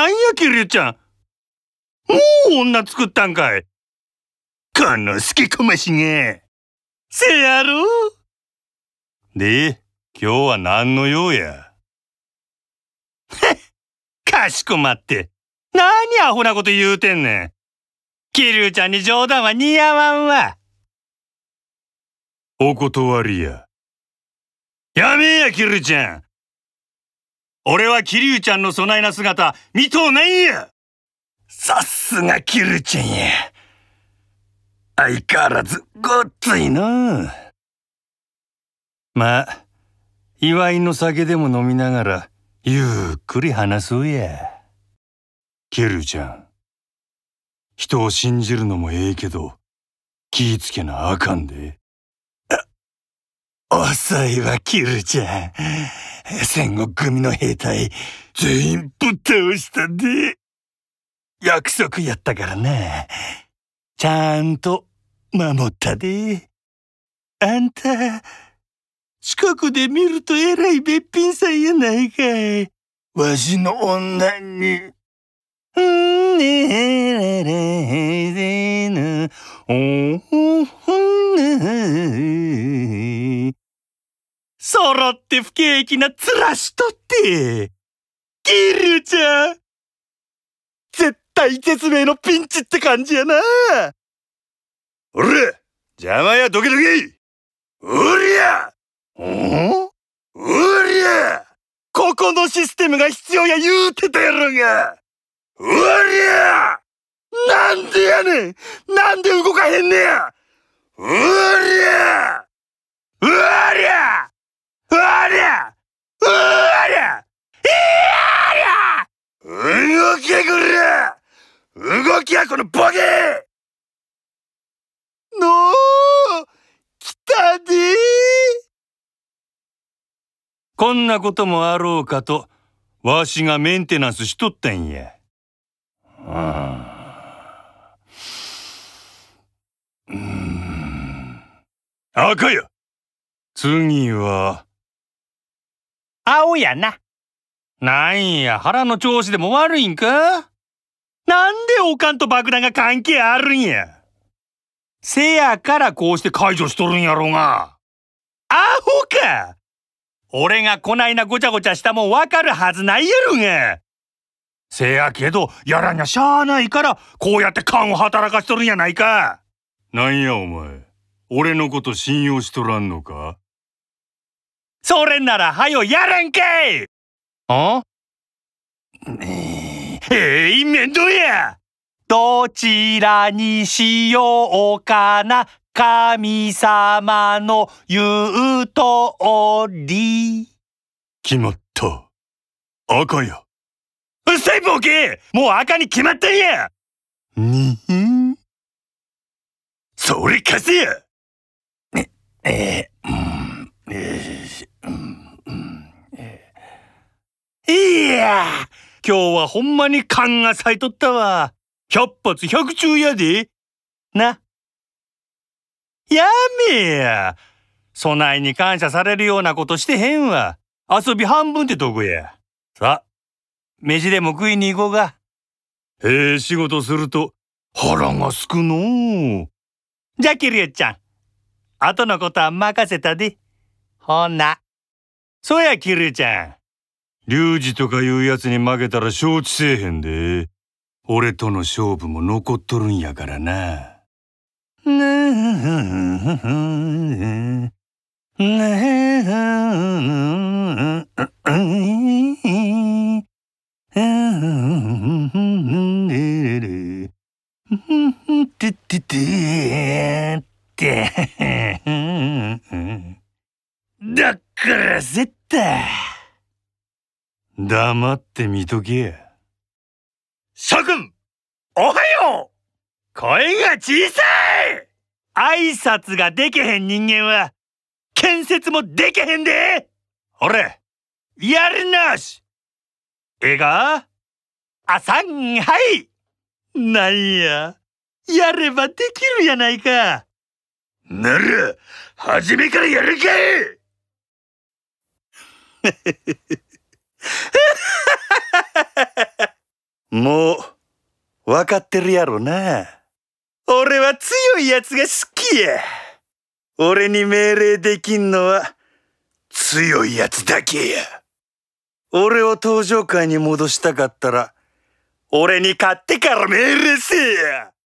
なんやキリュちゃんもう女作ったんかいこのすけこましがせやろで今日は何の用やへっ かしこまって何アホなこと言うてんねんキリュちゃんに冗談は似合わんわお断りややめえやキリュちゃん俺はキリュウちゃんの備えな姿、見とうないんやさすがキリュウちゃんや。相変わらずごっついなまあ、祝いの酒でも飲みながら、ゆっくり話そうや。キリュウちゃん、人を信じるのもええけど、気ぃつけなあかんで。遅いわ、キルちゃん。戦国組の兵隊、全員ぶっ倒したで。約束やったからな。ちゃんと守ったで。あんた、近くで見るとえらいべっぴんさんやないかい。わしの女に。うんねえられぜぬ。おほほ。ろって不景気な面しとって。ギルちゃん。絶対絶命のピンチって感じやな。おら邪魔やドキドキおりゃんおりゃここのシステムが必要や言うてたやろがおりゃなんでやねんなんで動かへんねやおりゃおりゃうりゃうりゃいやりゃ動けぐれ動きやこのボケのー来たでこんなこともあろうかとわしがメンテナンスしとったんや。うーん赤や次は青やな。なんや、腹の調子でも悪いんかなんでおかんと爆弾が関係あるんや。せやからこうして解除しとるんやろうが。アホか俺がこないなごちゃごちゃしたもんわかるはずないやろが。せやけど、やらにゃしゃあないから、こうやって勘を働かしとるんやないか。なんやお前、俺のこと信用しとらんのかそれならはよやれんけいあえー、えー、面倒やどちらにしようかな神様の言う通り。決まった。赤や。うっさいボケもう赤に決まったんやにんそれ貸せやえ、えーいや今日はほんまに勘が咲いとったわ。百発百中やで。な。やめや。そないに感謝されるようなことしてへんわ。遊び半分ってとこや。さ、飯でも食いに行こうが。ええ仕事すると腹がすくのじゃ、キリエちゃん。後のことは任せたで。ほな。そうや、キリエちゃん。龍二とかいうやつに負けたら承知せえへんで。俺との勝負も残っとるんやからな。だから絶対黙って見とけ。諸君、おはよう声が小さい挨拶がでけへん人間は、建設もでけへんでほれ、やるなしええかあさんはいなんや、やればできるやないか。なら、初めからやるかい もう、わかってるやろな。俺は強い奴が好きや。俺に命令できんのは、強い奴だけや。俺を登場界に戻したかったら、俺に勝ってから命令せえや